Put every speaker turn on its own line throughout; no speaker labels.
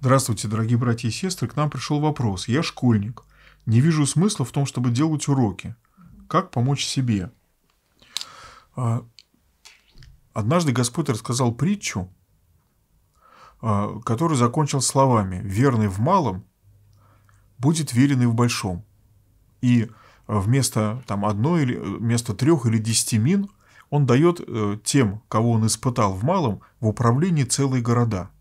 Здравствуйте, дорогие братья и сестры. К нам пришел вопрос. Я школьник. Не вижу смысла в том, чтобы делать уроки. Как помочь себе? А, однажды Господь рассказал притчу, а, которую закончил словами «Верный в малом будет верен и в большом». И а, вместо там, одной или вместо трех или десяти мин он дает э, тем, кого он испытал в малом, в управлении целые города –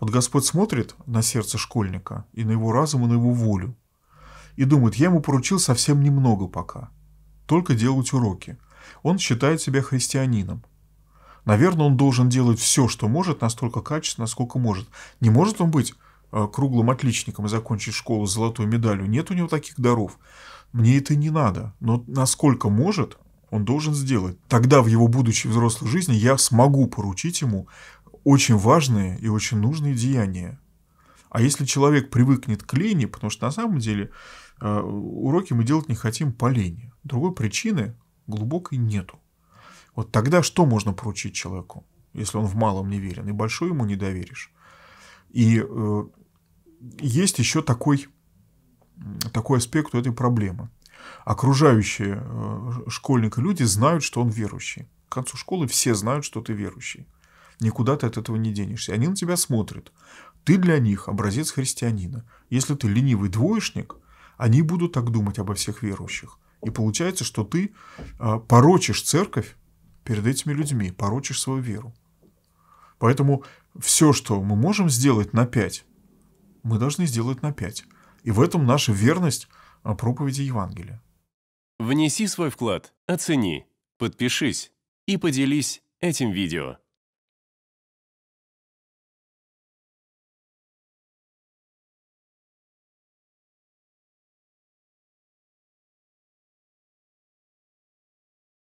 вот Господь смотрит на сердце школьника и на его разум, и на его волю. И думает, я ему поручил совсем немного пока. Только делать уроки. Он считает себя христианином. Наверное, он должен делать все, что может, настолько качественно, насколько может. Не может он быть э, круглым отличником и закончить школу с золотой медалью. Нет у него таких даров. Мне это не надо. Но насколько может, он должен сделать. Тогда в его будущей взрослой жизни я смогу поручить ему очень важные и очень нужные деяния. А если человек привыкнет к лени, потому что на самом деле э, уроки мы делать не хотим по лени, другой причины глубокой нету. Вот тогда что можно поручить человеку, если он в малом не верен, и большой ему не доверишь? И э, есть еще такой, такой аспект у этой проблемы. Окружающие э, школьника люди знают, что он верующий. К концу школы все знают, что ты верующий. Никуда ты от этого не денешься. Они на тебя смотрят. Ты для них образец христианина. Если ты ленивый двоечник, они будут так думать обо всех верующих. И получается, что ты а, порочишь церковь перед этими людьми, порочишь свою веру. Поэтому все, что мы можем сделать на пять, мы должны сделать на пять. И в этом наша верность а, проповеди Евангелия. Внеси свой вклад, оцени, подпишись и поделись этим видео.